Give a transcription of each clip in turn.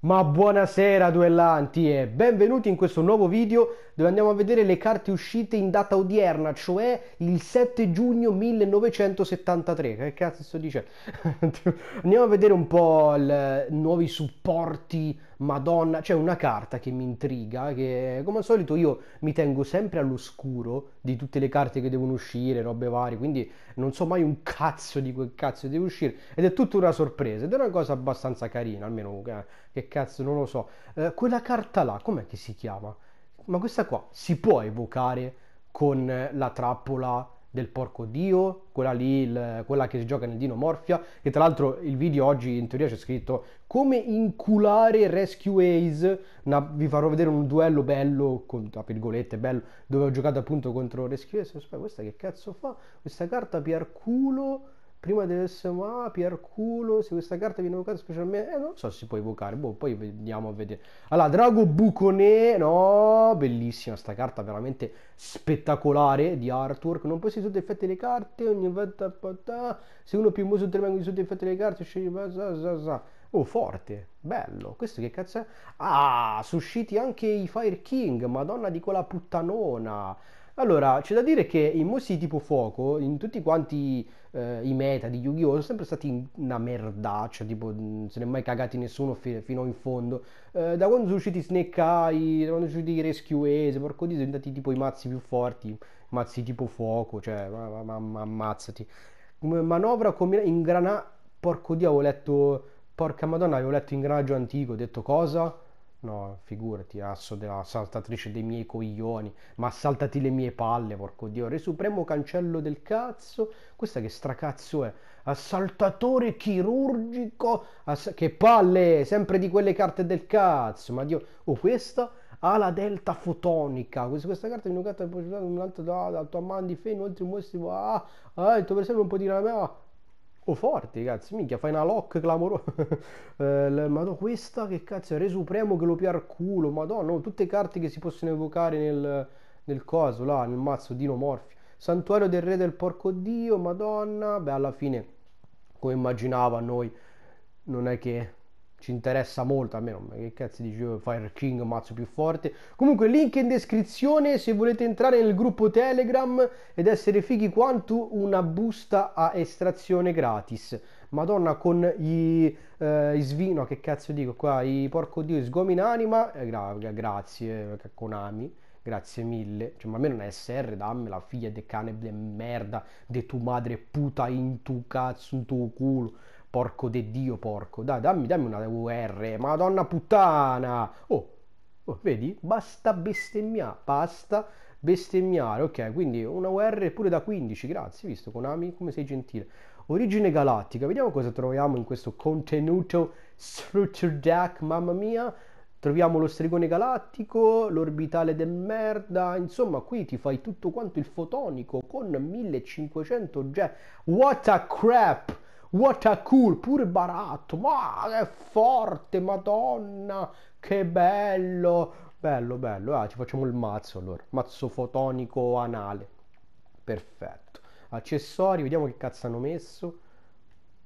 Ma buonasera duellanti e benvenuti in questo nuovo video dove andiamo a vedere le carte uscite in data odierna, cioè il 7 giugno 1973. Che cazzo sto dicendo? andiamo a vedere un po' i nuovi supporti Madonna, c'è una carta che mi intriga, che come al solito io mi tengo sempre all'oscuro di tutte le carte che devono uscire, robe varie, quindi non so mai un cazzo di quel cazzo deve uscire ed è tutta una sorpresa ed è una cosa abbastanza carina, almeno eh, che cazzo non lo so. Eh, quella carta là, com'è che si chiama? Ma questa qua si può evocare con la trappola del porco dio, quella lì, il, quella che si gioca nel Dino Morfia, che tra l'altro il video oggi in teoria c'è scritto come inculare Rescue Ace, una, vi farò vedere un duello bello, con, tra virgolette bello, dove ho giocato appunto contro Rescue Ace, questa che cazzo fa? Questa carta piar culo prima deve essere ah, Pierculo se questa carta viene evocata specialmente eh, non so se si può evocare boh poi vediamo a vedere allora Drago Bucone no bellissima sta carta veramente spettacolare di artwork non possiede tutti gli effetti delle carte ogni volta se uno più muso intervengono di tutti gli effetti delle carte scegli oh forte bello questo che cazzo è ah susciti anche i Fire King madonna di quella puttanona allora c'è da dire che i mostri tipo fuoco in tutti quanti eh, i meta di Yu-Gi-Oh! sono sempre stati una merdaccia, tipo non mm, se ne è mai cagati nessuno fi- fino in fondo. Eh, da quando sono usciti Snake Eye, da quando sono usciti Rescue Ace, porco di sono diventati tipo i mazzi più forti, mazzi tipo fuoco, cioè ma, ma, ma, ma ammazzati. Come manovra combinata, ingrana, porco di avevo letto, porca madonna avevo letto in granaggio antico, ho detto cosa? No, figurati, asso della saltatrice dei miei coglioni, ma saltati le mie palle, porco dio, re supremo cancello del cazzo, questa che stracazzo è? Assaltatore chirurgico, ass- che palle, sempre di quelle carte del cazzo, ma dio, oh questa ala delta fotonica, questa, questa carta è una carta da un altro da, ah, da tua mano di fe, inoltre mostri, ah, ah, il tuo bersaglio non può dire la ah, mia, Oh, forti, cazzo, minchia, fai una lock clamorosa. eh, madonna, questa che cazzo, è Re Supremo che lo pia piar culo, madonna, oh, tutte carte che si possono evocare nel, nel coso, là, nel mazzo Dino dinomorfi. Santuario del Re del Porco Dio, madonna, beh, alla fine, come immaginava noi, non è che ci interessa molto, a me non, che cazzo dicevo Fire King, mazzo più forte. Comunque link in descrizione se volete entrare nel gruppo Telegram ed essere fighi quanto una busta a estrazione gratis. Madonna con gli, eh, svino, che cazzo dico qua, i porco dio, sgomi in anima, eh, gra grazie eh, Konami. Grazie mille, cioè, ma a me non è SR, dammela, figlia di cane de merda, di tu madre puta in tu cazzo, in tu culo. Porco de Dio, porco. Dai, dammi, dammi una UR. Madonna puttana. Oh, oh vedi? Basta bestemmiare. Basta bestemmiare. Ok, quindi una UR pure da 15. Grazie, visto Konami, come sei gentile. Origine galattica. Vediamo cosa troviamo in questo contenuto structure deck. Mamma mia. Troviamo lo stregone galattico, l'orbitale del merda, insomma qui ti fai tutto quanto il fotonico con 1500 oggetti. What a crap! What a cool, pure baratto, ma che forte, madonna, che bello, bello, bello, ah, ci facciamo il mazzo allora, mazzo fotonico anale, perfetto, accessori, vediamo che cazzo hanno messo,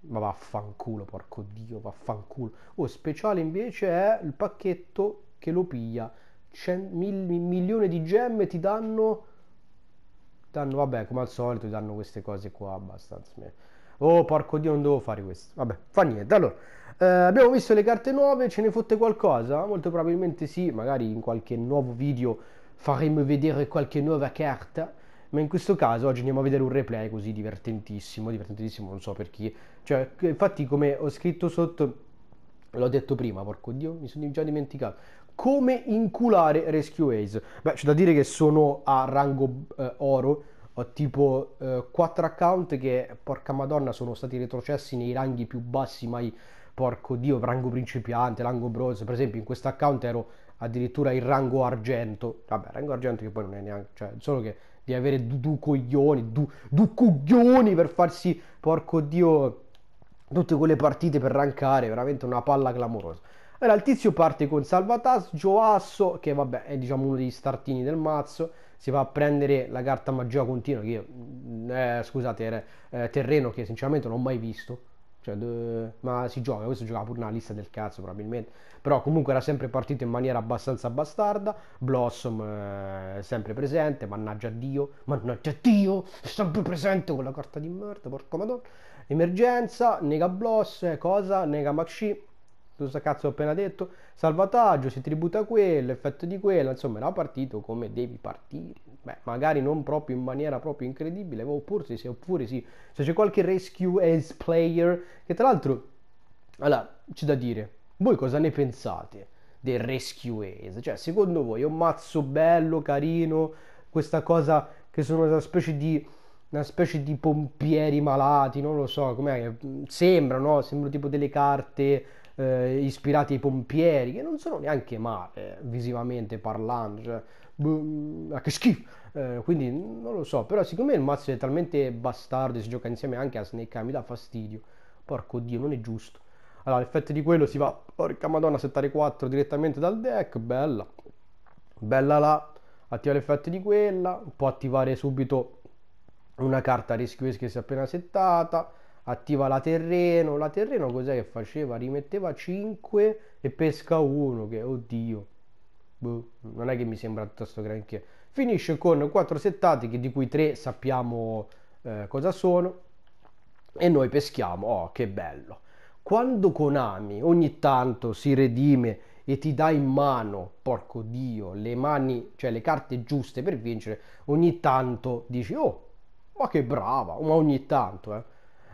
ma vaffanculo, porco dio, vaffanculo, oh, speciale invece è il pacchetto che lo piglia, Cent- mil- milione di gemme ti danno, ti danno, vabbè, come al solito ti danno queste cose qua abbastanza, Oh, porco Dio, non devo fare questo. Vabbè, fa niente. Allora, eh, abbiamo visto le carte nuove, ce ne fotte qualcosa? Molto probabilmente sì, magari in qualche nuovo video faremo vedere qualche nuova carta. Ma in questo caso oggi andiamo a vedere un replay così divertentissimo, divertentissimo non so per chi. Cioè, infatti come ho scritto sotto, l'ho detto prima, porco Dio, mi sono già dimenticato come inculare Rescue Ace. Beh, c'è da dire che sono a rango eh, oro, ho tipo eh, 4 account che porca madonna sono stati retrocessi nei ranghi più bassi mai porco dio rango principiante rango bronzo per esempio in questo account ero addirittura il rango argento vabbè rango argento che poi non è neanche cioè solo che di avere due coglioni due coglioni per farsi porco dio tutte quelle partite per rankare veramente una palla clamorosa allora il tizio parte con Salvatas Gioasso che vabbè è diciamo uno degli startini del mazzo si va a prendere la carta magia continua, che io, mm, eh, scusate, eh, terreno che sinceramente non ho mai visto, cioè, de... ma si gioca, questo giocava pure una lista del cazzo probabilmente, però comunque era sempre partito in maniera abbastanza bastarda, Blossom eh, sempre presente, mannaggia Dio, mannaggia Dio, è sempre presente con la carta di merda, porca madonna, emergenza, nega Bloss, eh, cosa, nega Maxi, cosa cazzo ho appena detto, salvataggio, si tributa quello, effetto di quello, insomma era partito come devi partire, beh magari non proprio in maniera proprio incredibile, oppure sì, oppure sì, se c'è qualche rescue as player, che tra l'altro, allora, c'è da dire, voi cosa ne pensate del rescue as? Cioè secondo voi è un mazzo bello, carino, questa cosa che sono una specie di una specie di pompieri malati, non lo so, come sembra, no? Sembrano tipo delle carte eh, ispirati ai pompieri, che non sono neanche male eh, visivamente parlando, cioè, boh, mm, ah, che schifo. Eh, quindi non lo so, però siccome il mazzo è talmente bastardo e si gioca insieme anche a Snake ah, mi dà fastidio. Porco dio, non è giusto. Allora, l'effetto di quello si va, porca madonna, a settare 4 direttamente dal deck, bella. Bella là, attiva l'effetto di quella, può attivare subito una carta rischio che si è appena settata attiva la terreno, la terreno cos'è che faceva? Rimetteva 5 e pesca 1, che oddio, boh, non è che mi sembra piuttosto granché. Finisce con 4 settate, che di cui 3 sappiamo eh, cosa sono, e noi peschiamo, oh che bello. Quando Konami ogni tanto si redime e ti dà in mano, porco dio, le mani, cioè le carte giuste per vincere, ogni tanto dici, oh, ma che brava, ma ogni tanto, eh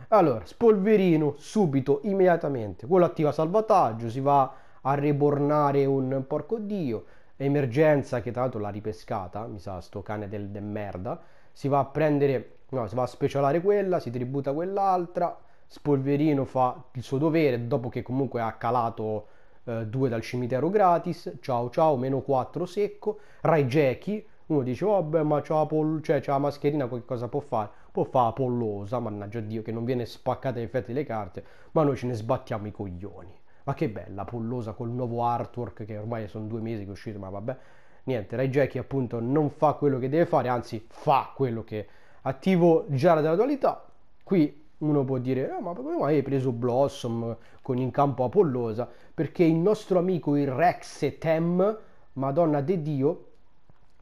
allora, spolverino subito, immediatamente. Quello attiva salvataggio, si va a ribornare un porco dio. Emergenza, che tra l'altro l'ha ripescata, mi sa, sto cane del, del merda. Si va a prendere, no, si va a specialare quella, si tributa quell'altra. Spolverino fa il suo dovere, dopo che comunque ha calato 2 eh, dal cimitero gratis. Ciao ciao, meno 4 secco. Rai Jackie uno dice, vabbè, oh, ma c'ha la, pol- cioè, c'ha la mascherina, che cosa può fare? Può fare la pollosa, mannaggia Dio, che non viene spaccata in effetti le carte, ma noi ce ne sbattiamo i coglioni. Ma che bella pollosa col nuovo artwork che ormai sono due mesi che è uscito, ma vabbè. Niente, Ray Jackie appunto non fa quello che deve fare, anzi fa quello che attivo già della dualità. Qui uno può dire, eh, ma come mai hai preso Blossom con in campo Apollosa? Perché il nostro amico il Rex Tem, Madonna de Dio,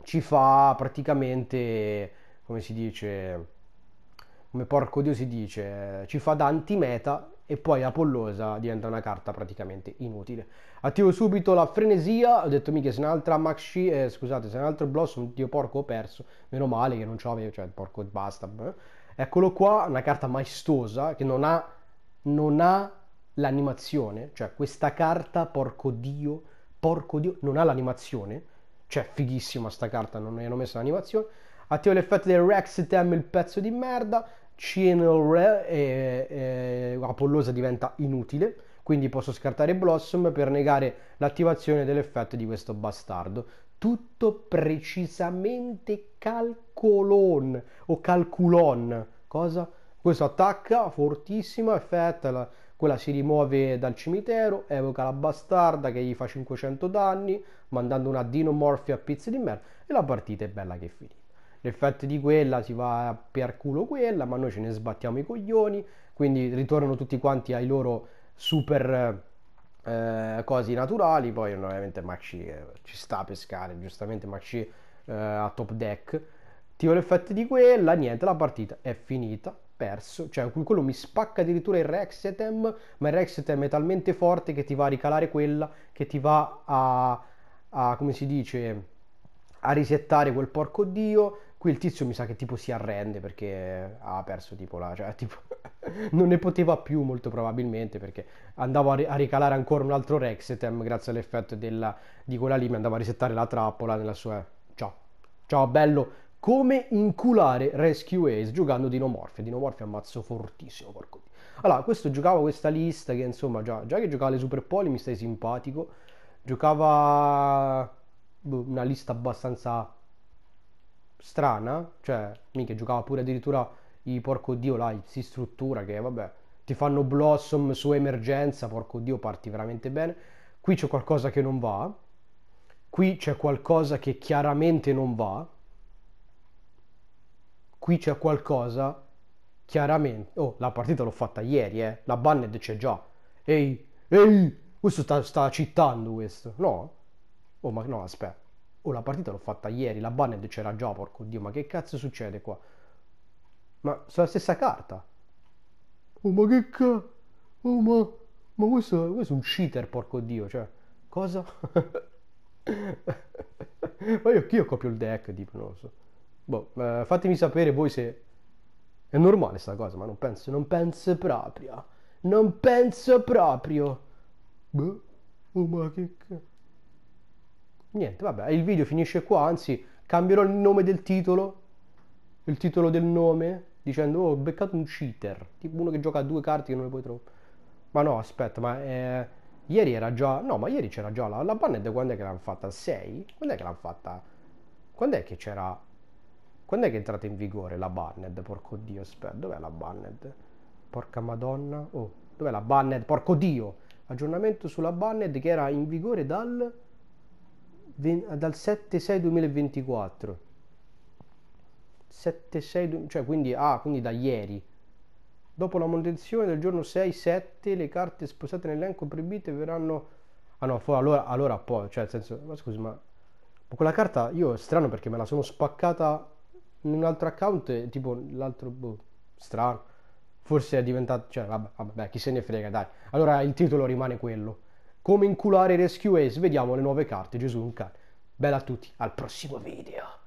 ci fa praticamente, come si dice, come porco dio si dice, ci fa da antimeta e poi Apollosa diventa una carta praticamente inutile. Attivo subito la frenesia, ho detto mica se un'altra altro Maxi, eh, scusate, se un altro Blossom, dio porco ho perso, meno male che non ce l'avevo, cioè porco basta. Eh. Eccolo qua, una carta maestosa che non ha, non ha l'animazione, cioè questa carta, porco dio, porco dio, non ha l'animazione cioè fighissima sta carta, non mi hanno messo l'animazione. Attivo l'effetto del Rex Rexitem, il pezzo di merda. Channel Re e, eh, e eh, Apollosa diventa inutile, quindi posso scartare Blossom per negare l'attivazione dell'effetto di questo bastardo. Tutto precisamente calcolon o calculon. Cosa? Questo attacca fortissimo, effetto, quella si rimuove dal cimitero, evoca la bastarda che gli fa 500 danni, mandando una dinomorfia a pizzi di merda e la partita è bella che è finita. L'effetto di quella si va per culo quella, ma noi ce ne sbattiamo i coglioni, quindi ritornano tutti quanti ai loro super eh, cose naturali, poi ovviamente Maxi eh, ci sta a pescare, giustamente Maxi eh, a top deck. Tiro l'effetto di quella, niente, la partita è finita perso, cioè quello mi spacca addirittura il Rexetem, ma il Rexetem è talmente forte che ti va a ricalare quella, che ti va a, a come si dice, a risettare quel porco dio, qui il tizio mi sa che tipo si arrende perché ha perso tipo la, cioè tipo non ne poteva più molto probabilmente perché andavo a, ricalare ancora un altro Rexetem grazie all'effetto della, di quella lì mi andava a risettare la trappola nella sua ciao ciao bello come inculare Rescue Ace giocando Dinomorph. Dinomorph ammazzo fortissimo, porco di. Allora, questo giocava questa lista che insomma già, già che giocava le Super Poli mi stai simpatico. Giocava boh, una lista abbastanza strana, cioè minchia, giocava pure addirittura i porco dio là, si struttura che vabbè, ti fanno blossom su emergenza, porco dio, parti veramente bene. Qui c'è qualcosa che non va. Qui c'è qualcosa che chiaramente non va qui c'è qualcosa, chiaramente... Oh, la partita l'ho fatta ieri, eh. La banned c'è già. Ehi, ehi, questo sta, sta cittando questo. No? Oh, ma no, aspetta. Oh, la partita l'ho fatta ieri, la banned c'era già, porco dio, ma che cazzo succede qua? Ma sulla stessa carta. Oh, ma che cazzo... Oh, ma... Ma questo, questo è un cheater, porco dio, cioè... Cosa? ma io, io copio il deck, tipo, non lo so. Boh, eh, fatemi sapere voi se è normale sta cosa, ma non penso, non penso proprio. Non penso proprio. Boh, oh, ma che Niente, vabbè, il video finisce qua, anzi cambierò il nome del titolo, il titolo del nome, dicendo oh, ho beccato un cheater, tipo uno che gioca a due carte che non le puoi trovare. Ma no, aspetta, ma eh, ieri era già, no, ma ieri c'era già la, la banner quando è che l'hanno fatta? 6? Quando è che l'hanno fatta? Quando è che c'era quando è che è entrata in vigore la banned? Porco dio, aspetta, dov'è la banned? Porca madonna, oh, dov'è la banned? Porco dio! Aggiornamento sulla banned che era in vigore dal, dal 7-6-2024. 7-6, cioè quindi, ah, quindi da ieri. Dopo la manutenzione del giorno 6-7 le carte sposate nell'elenco proibite verranno... Ah no, allora, allora poi, cioè nel senso, ma scusi, ma... ma quella carta io è strano perché me la sono spaccata in un altro account, eh, tipo l'altro, boh, strano. Forse è diventato, cioè, vabbè, vabbè, chi se ne frega, dai. Allora il titolo rimane quello. Come inculare Rescue Ace, vediamo le nuove carte, Gesù un cane. Bella a tutti, al prossimo video.